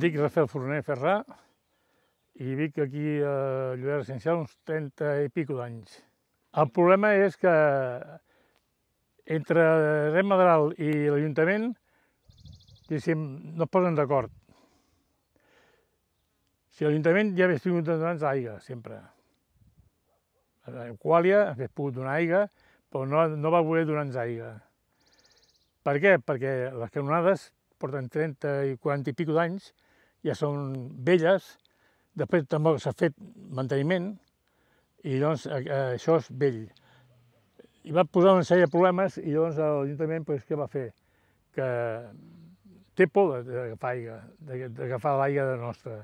dic Rafael Forner Ferrà i vic aquí a Lloret Essencial uns 30 i pico d'anys. El problema és que entre Rem Madral i l'Ajuntament no es posen d'acord. Si l'Ajuntament ja hagués tingut donants d'aigua, sempre. En Qualia hagués pogut donar aigua, però no, no va voler donar-nos aigua. Per què? Perquè les canonades porten 30 i 40 i pico d'anys ja són velles, després tampoc s'ha fet manteniment, i doncs això és vell. I va posar una sèrie de problemes i llavors l'Ajuntament pues, què va fer? Que té por d'agafar aigua, d'agafar l'aigua de nostra.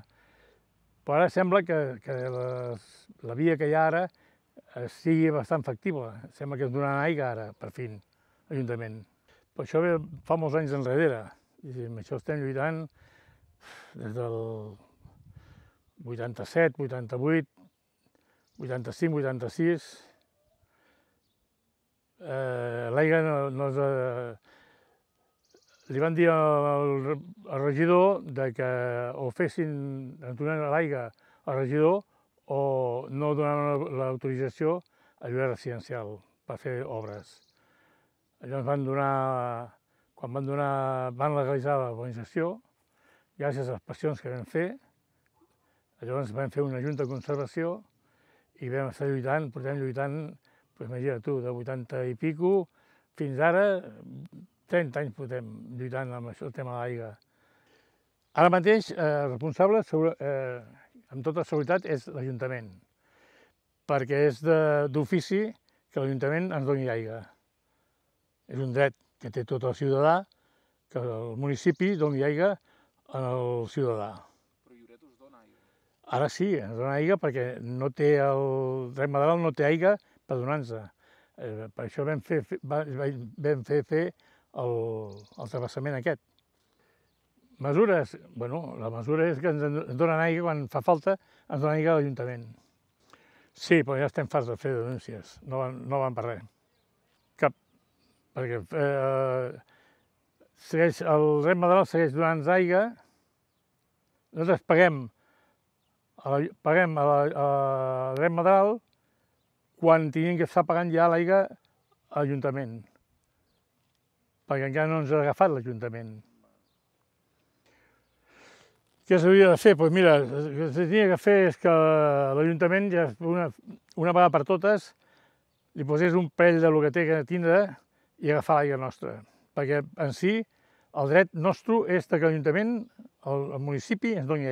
Però ara sembla que, que les, la via que hi ha ara eh, sigui bastant factible. Sembla que ens donaran aigua ara, per fin, l'Ajuntament. Però això ve fa molts anys enrere. I amb això estem lluitant des del 87, 88, 85, 86. Eh, L'aigua no, no és... Eh, li van dir al, al regidor de que o fessin, donaven l'aigua al regidor o no donaven l'autorització a lloguer residencial per fer obres. Llavors van donar, quan van donar, van legalitzar la urbanització, gràcies a les passions que vam fer, llavors vam fer una junta de conservació i vam estar lluitant, portem lluitant, doncs imagina't tu, de 80 i pico, fins ara 30 anys portem lluitant amb això, el tema de l'aigua. Ara mateix, eh, responsable, sobre, eh, amb tota seguretat, és l'Ajuntament, perquè és d'ofici que l'Ajuntament ens doni aigua. És un dret que té tot el ciutadà, que el municipi doni aigua el ciutadà. Però Lloret us dona aigua. Ara sí, ens dona aigua perquè no té el Dret Madaral no té aigua per donar-nos. Eh, per això vam fer, vam fer, fer el, el travessament aquest. Mesures, bueno, la mesura és que ens donen aigua quan fa falta, ens donen aigua a l'Ajuntament. Sí, però ja estem farts de fer denúncies, no van, no van per res. Cap, perquè eh, segueix, el rem Madral segueix donant aigua, nosaltres paguem, a la, paguem a la, a rem Madral quan tinguin que estar pagant ja l'aigua a l'Ajuntament, perquè encara no ens ha agafat l'Ajuntament. Què s'hauria de fer? Doncs pues mira, el que s'hauria de fer és que l'Ajuntament, ja una, una vegada per totes, li posés un pell de lo que té que tindre i agafar l'aigua nostra. Porque en sí, el dret nostre és que l'Ajuntament, el, municipio, municipi, ens doni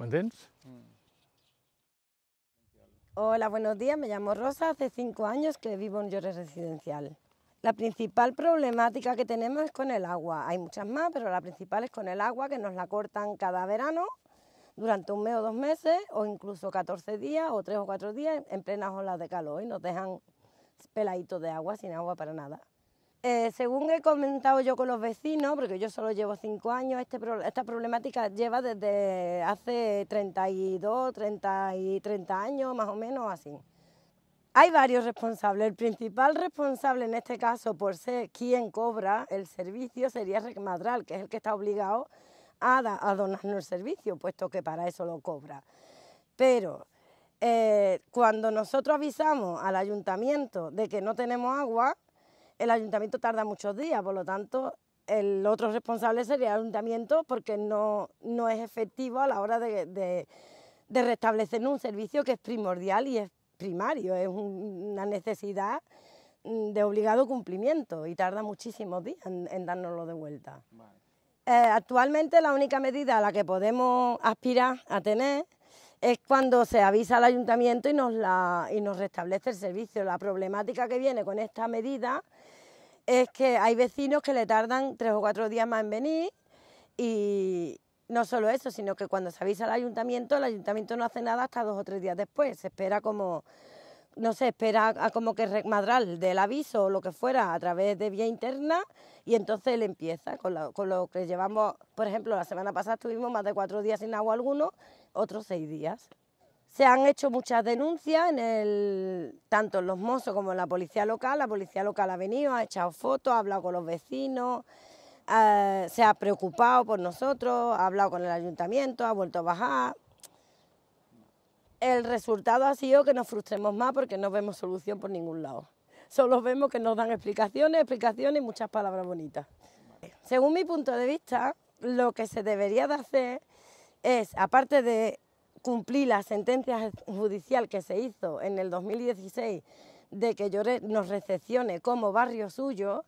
mm. Hola, buenos días. Me llamo Rosa. Hace cinco años que vivo en Llores Residencial. La principal problemática que tenemos es con el agua. Hay muchas más, pero la principal es con el agua, que nos la cortan cada verano durante un mes o dos meses, o incluso 14 días, o tres o cuatro días, en plenas olas de calor, y nos dejan peladitos de agua, sin agua para nada. Eh, según he comentado yo con los vecinos, porque yo solo llevo cinco años, este esta problemática lleva desde hace 32, 30, y 30 años, más o menos así. Hay varios responsables. El principal responsable en este caso, por ser quien cobra el servicio, sería Recmadral, que es el que está obligado a, donarnos el servicio, puesto que para eso lo cobra. Pero eh, cuando nosotros avisamos al ayuntamiento de que no tenemos agua, el ayuntamiento tarda muchos días, por lo tanto, el otro responsable sería el ayuntamiento porque no, es efectivo a la hora de, restablecer un servicio que es primordial y es primario, es una necesidad mm, de obligado cumplimiento y tarda muchísimos días en, dárnoslo de vuelta. Eh, actualmente la única medida a la que podemos aspirar a tener es cuando se avisa al ayuntamiento y nos, la, nos restablece el servicio. La problemática que viene con esta medida es que hay vecinos que le tardan tres o cuatro días más en venir y no solo eso, sino que cuando se avisa al ayuntamiento, el ayuntamiento no hace nada hasta dos o tres días después, se espera como no sé, espera a, como que remadral del aviso o lo que fuera a través de vía interna y entonces él empieza con, con lo que llevamos, por ejemplo, la semana pasada estuvimos más de cuatro días sin agua alguno, otros seis días. Se han hecho muchas denuncias, en el, tanto en los mozos como en la policía local. La policía local ha venido, ha echado fotos, ha hablado con los vecinos, eh, se ha preocupado por nosotros, ha hablado con el ayuntamiento, ha vuelto a bajar el resultado ha sido que nos frustremos más porque no vemos solución por ningún lado. Solo vemos que nos dan explicaciones, explicaciones y muchas palabras bonitas. Según mi punto de vista, lo que se debería de hacer es, aparte de cumplir la sentencia judicial que se hizo en el 2016 de que llore nos recepcione como barrio suyo,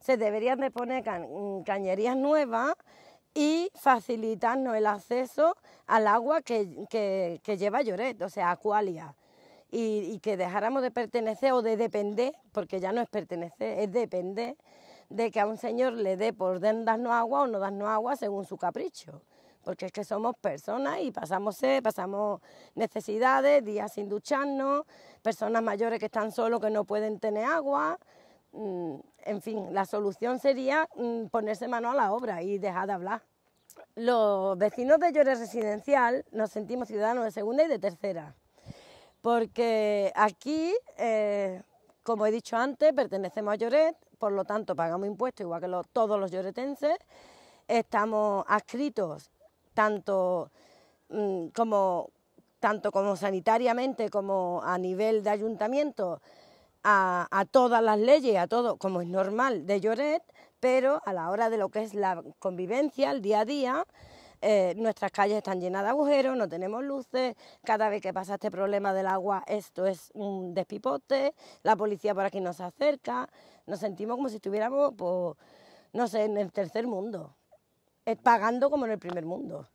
se deberían de poner cañerías nuevas y facilitarnos el acceso al agua que, lleva Lloret, o sea, a y, y, que dejáramos de pertenecer o de depender, porque ya no es pertenecer, es depender de que a un señor le dé por darnos agua o no darnos agua según su capricho, porque es que somos personas y pasamos sed, pasamos necesidades, días sin ducharnos, personas mayores que están solos que no pueden tener agua, Mm, en fin, la solución sería mm, ponerse mano a la obra y dejar de hablar. Los vecinos de Lloret Residencial nos sentimos ciudadanos de segunda y de tercera, porque aquí, eh, como he dicho antes, pertenecemos a Lloret, por lo tanto pagamos impuestos igual que todos los lloretenses, estamos adscritos tanto, mm, tanto como sanitariamente como a nivel de ayuntamiento a, todas las leyes, a todo, como es normal, de Lloret, pero a la hora de lo que es la convivencia, el día a día, eh, nuestras calles están llenas de agujeros, no tenemos luces, cada vez que pasa este problema del agua esto es un despipote, la policía por aquí nos acerca, nos sentimos como si estuviéramos, pues, no sé, en el tercer mundo, eh, pagando como en el primer mundo.